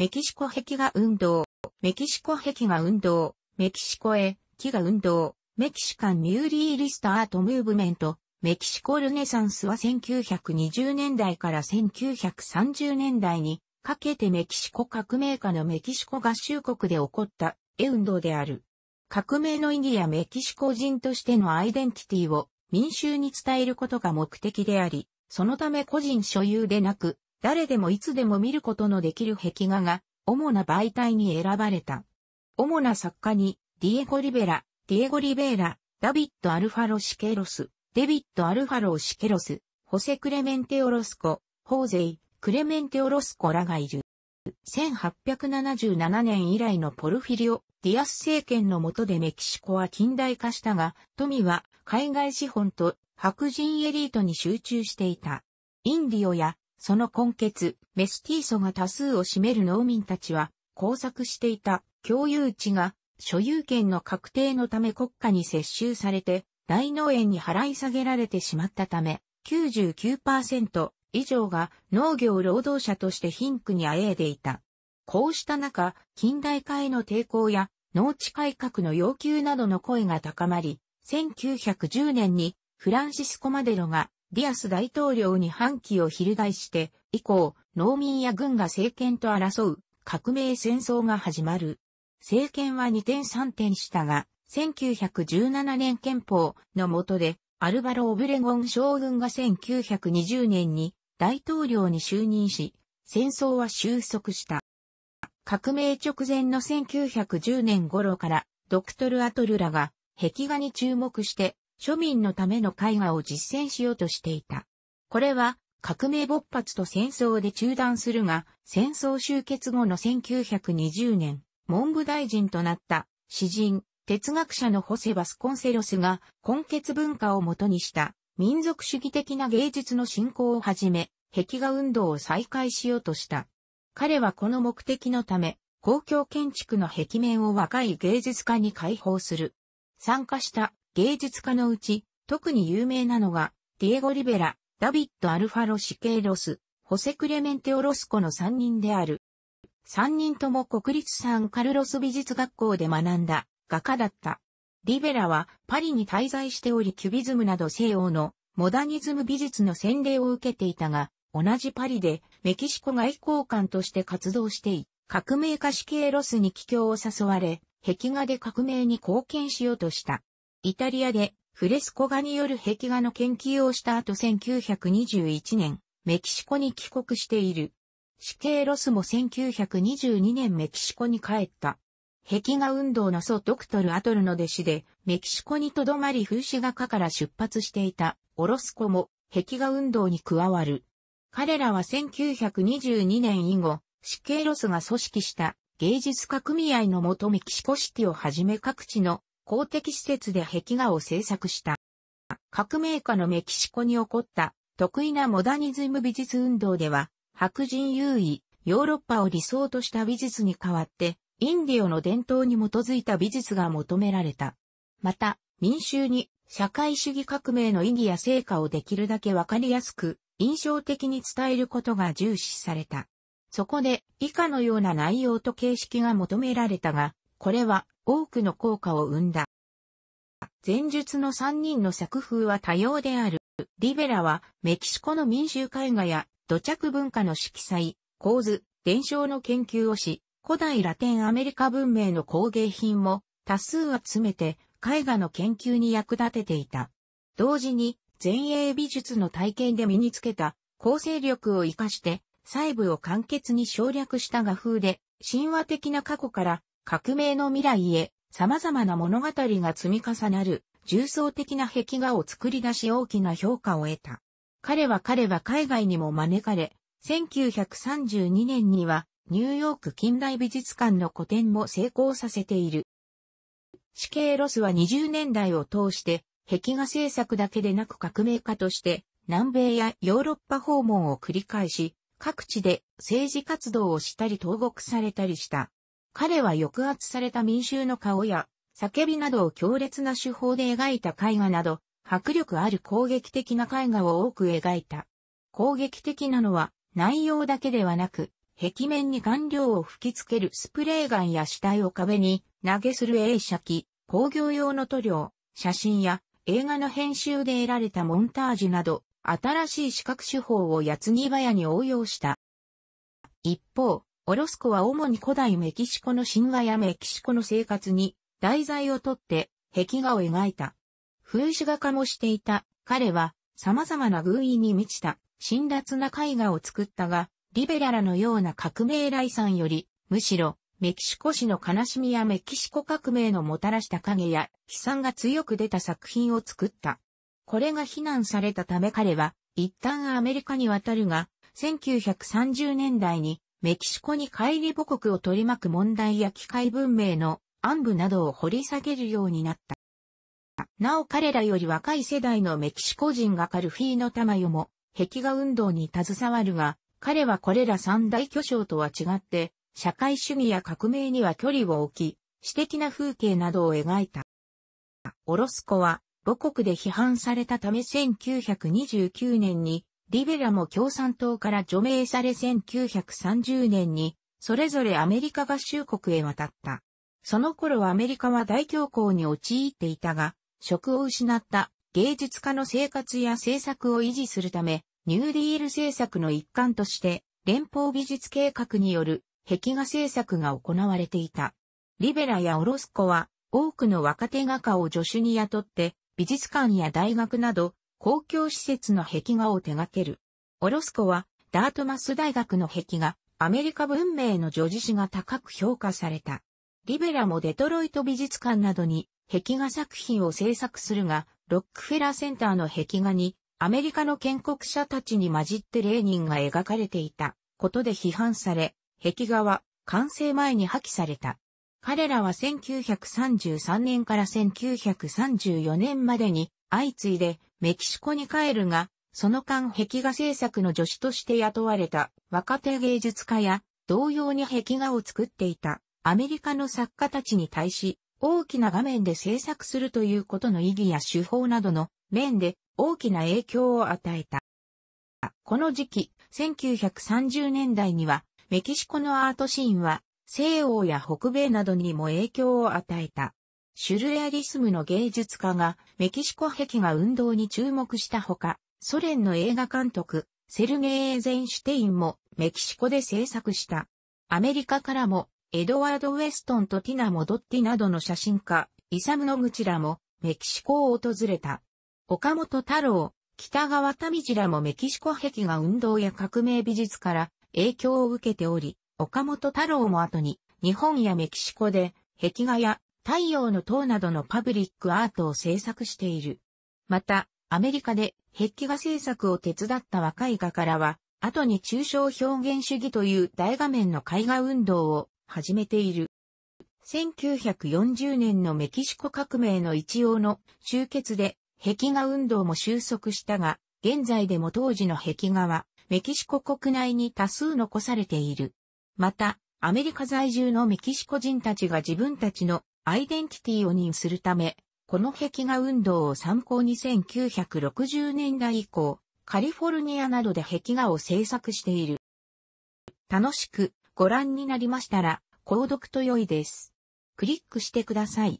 メキシコ壁画運動、メキシコ壁画運動、メキシコへ、飢が運動、メキシカンニューリーリストアートムーブメント、メキシコルネサンスは1920年代から1930年代にかけてメキシコ革命下のメキシコ合衆国で起こった絵運動である。革命の意義やメキシコ人としてのアイデンティティを民衆に伝えることが目的であり、そのため個人所有でなく、誰でもいつでも見ることのできる壁画が、主な媒体に選ばれた。主な作家に、ディエゴ・リベラ、ディエゴ・リベーラ、ダビッド・アルファロ・シケロス、デビッド・アルファロ・シケロス、ホセ・クレメンテ・オロスコ、ホーゼイ、クレメンテ・オロスコらがいる。1877年以来のポルフィリオ・ディアス政権の下でメキシコは近代化したが、富は海外資本と白人エリートに集中していた。インディオやその根結、メスティーソが多数を占める農民たちは、工作していた共有地が所有権の確定のため国家に接収されて、大農園に払い下げられてしまったため、99%以上が農業労働者として貧苦にあえいでいた。こうした中、近代化への抵抗や農地改革の要求などの声が高まり、1910年にフランシスコ・マデロがディアス大統領に反旗を翻して、以降、農民や軍が政権と争う革命戦争が始まる。政権は二転三転したが、1917年憲法の下で、アルバロ・オブレゴン将軍が1920年に大統領に就任し、戦争は収束した。革命直前の1910年頃から、ドクトル・アトルラが、壁画に注目して、庶民のための絵画を実践しようとしていた。これは革命勃発と戦争で中断するが、戦争終結後の1920年、文部大臣となった詩人、哲学者のホセバスコンセロスが根血文化をもとにした民族主義的な芸術の振興をはじめ、壁画運動を再開しようとした。彼はこの目的のため、公共建築の壁面を若い芸術家に開放する。参加した芸術家のうち、特に有名なのが、ディエゴ・リベラ、ダビッド・アルファロ・シケイロス、ホセ・クレメンテ・オロスコの3人である。3人とも国立サンカルロス美術学校で学んだ画家だった。リベラはパリに滞在しておりキュビズムなど西洋のモダニズム美術の洗礼を受けていたが、同じパリでメキシコ外交官として活動してい、革命家シケイロスに帰郷を誘われ、壁画で革命に貢献しようとした。イタリアでフレスコ画による壁画の研究をした後1921年、メキシコに帰国している。死刑ロスも1922年メキシコに帰った。壁画運動の祖ドクトル・アトルの弟子で、メキシコに留まり風刺画家から出発していた、オロスコも、壁画運動に加わる。彼らは1922年以後、死刑ロスが組織した芸術家組合のもとメキシコシティをはじめ各地の公的施設で壁画を制作した。革命家のメキシコに起こった得意なモダニズム美術運動では、白人優位、ヨーロッパを理想とした美術に代わって、インディオの伝統に基づいた美術が求められた。また、民衆に社会主義革命の意義や成果をできるだけわかりやすく、印象的に伝えることが重視された。そこで、以下のような内容と形式が求められたが、これは多くの効果を生んだ。前述の3人の作風は多様である。リベラはメキシコの民衆絵画や土着文化の色彩、構図、伝承の研究をし、古代ラテンアメリカ文明の工芸品も多数集めて絵画の研究に役立てていた。同時に前衛美術の体験で身につけた構成力を活かして細部を簡潔に省略した画風で神話的な過去から革命の未来へ、様々な物語が積み重なる、重層的な壁画を作り出し大きな評価を得た。彼は彼は海外にも招かれ、1932年にはニューヨーク近代美術館の個展も成功させている。死刑ロスは20年代を通して壁画制作だけでなく革命家として南米やヨーロッパ訪問を繰り返し、各地で政治活動をしたり投獄されたりした。彼は抑圧された民衆の顔や、叫びなどを強烈な手法で描いた絵画など、迫力ある攻撃的な絵画を多く描いた。攻撃的なのは、内容だけではなく、壁面に顔料を吹きつけるスプレーガンや死体を壁に投げする映写機、工業用の塗料、写真や映画の編集で得られたモンタージュなど、新しい視覚手法を八つぎ早に応用した。一方、オロスコは主に古代メキシコの神話やメキシコの生活に題材をとって壁画を描いた。風刺画家もしていた彼は様々な偶意に満ちた辛辣な絵画を作ったが、リベララのような革命来産より、むしろメキシコ市の悲しみやメキシコ革命のもたらした影や悲惨が強く出た作品を作った。これが非難されたため彼は一旦アメリカに渡るが、1930年代にメキシコに帰り母国を取り巻く問題や機械文明の暗部などを掘り下げるようになった。なお彼らより若い世代のメキシコ人がカルフィーノ・タマヨも、壁画運動に携わるが、彼はこれら三大巨匠とは違って、社会主義や革命には距離を置き、私的な風景などを描いた。オロスコは、母国で批判されたため1929年にリベラも共産党から除名され1930年に、それぞれアメリカ合衆国へ渡った。その頃アメリカは大恐慌に陥っていたが、職を失った芸術家の生活や政策を維持するため、ニューディール政策の一環として、連邦美術計画による壁画制作が行われていた。リベラやオロスコは多くの若手画家を助手に雇って美術館や大学など公共施設の壁画を手掛ける。オロスコは、ダートマス大学の壁画、アメリカ文明の女児史が高く評価された。リベラもデトロイト美術館などに壁画作品を制作するが、ロックフェラーセンターの壁画にアメリカの建国者たちに混じってレーニンが描かれていたことで批判され、壁画は完成前に破棄された。彼らは1933年から1934年までに相次いでメキシコに帰るが、その間壁画制作の助手として雇われた若手芸術家や同様に壁画を作っていたアメリカの作家たちに対し大きな画面で制作するということの意義や手法などの面で大きな影響を与えた。この時期、1930年代にはメキシコのアートシーンは西欧や北米などにも影響を与えた。シュルレアリスムの芸術家がメキシコ壁画運動に注目したほか、ソ連の映画監督、セルゲイ・エーゼンシュテインもメキシコで制作した。アメリカからも、エドワード・ウェストンとティナ・モドッティなどの写真家、イサム・ノグチらもメキシコを訪れた。岡本太郎、北川民次らもメキシコ壁画運動や革命美術から影響を受けており、岡本太郎も後に日本やメキシコで壁画や太陽の塔などのパブリックアートを制作している。また、アメリカで壁画制作を手伝った若い画からは、後に抽象表現主義という大画面の絵画運動を始めている。1940年のメキシコ革命の一応の終結で壁画運動も収束したが、現在でも当時の壁画はメキシコ国内に多数残されている。また、アメリカ在住のメキシコ人たちが自分たちのアイデンティティを認するため、この壁画運動を参考に1960年代以降、カリフォルニアなどで壁画を制作している。楽しくご覧になりましたら、購読と良いです。クリックしてください。